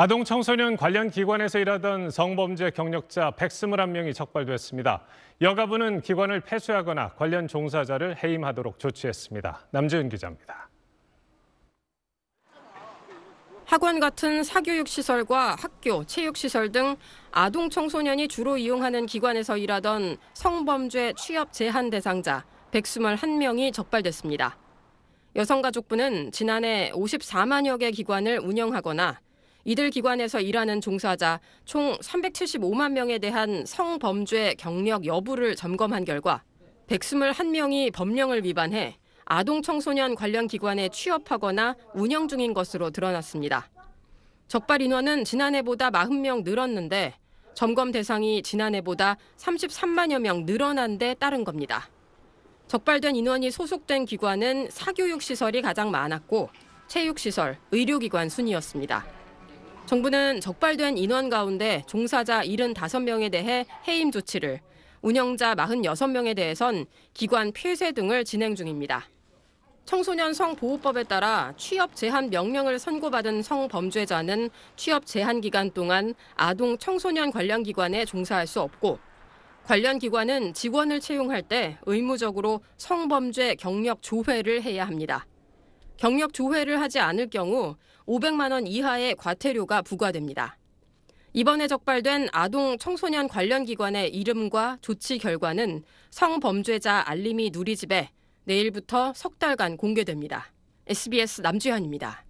아동 청소년 관련 기관에서 일하던 성범죄 경력자 121명이 적발됐습니다. 여가부는 기관을 폐쇄하거나 관련 종사자를 해임하도록 조치했습니다. 남지윤 기자입니다. 학원 같은 사교육 시설과 학교, 체육 시설 등 아동 청소년이 주로 이용하는 기관에서 일하던 성범죄 취업 제한 대상자 121명이 적발됐습니다. 여성가족부는 지난해 54만여 개 기관을 운영하거나 이들 기관에서 일하는 종사자 총 375만 명에 대한 성범죄 경력 여부를 점검한 결과 121명이 법령을 위반해 아동 청소년 관련 기관에 취업하거나 운영 중인 것으로 드러났습니다. 적발 인원은 지난해보다 40명 늘었는데 점검 대상이 지난해보다 33만여 명 늘어난 데 따른 겁니다. 적발된 인원이 소속된 기관은 사교육 시설이 가장 많았고 체육시설, 의료기관 순이었습니다. 정부는 적발된 인원 가운데 종사자 75명에 대해 해임 조치를, 운영자 46명에 대해선 기관 폐쇄 등을 진행 중입니다. 청소년 성보호법에 따라 취업 제한 명령을 선고받은 성범죄자는 취업 제한 기간 동안 아동 청소년 관련 기관에 종사할 수 없고 관련 기관은 직원을 채용할 때 의무적으로 성범죄 경력 조회를 해야 합니다. 경력 조회를 하지 않을 경우 500만 원 이하의 과태료가 부과됩니다. 이번에 적발된 아동 청소년 관련 기관의 이름과 조치 결과는 성범죄자 알림이 누리집에 내일부터 석 달간 공개됩니다. SBS 남주현입니다.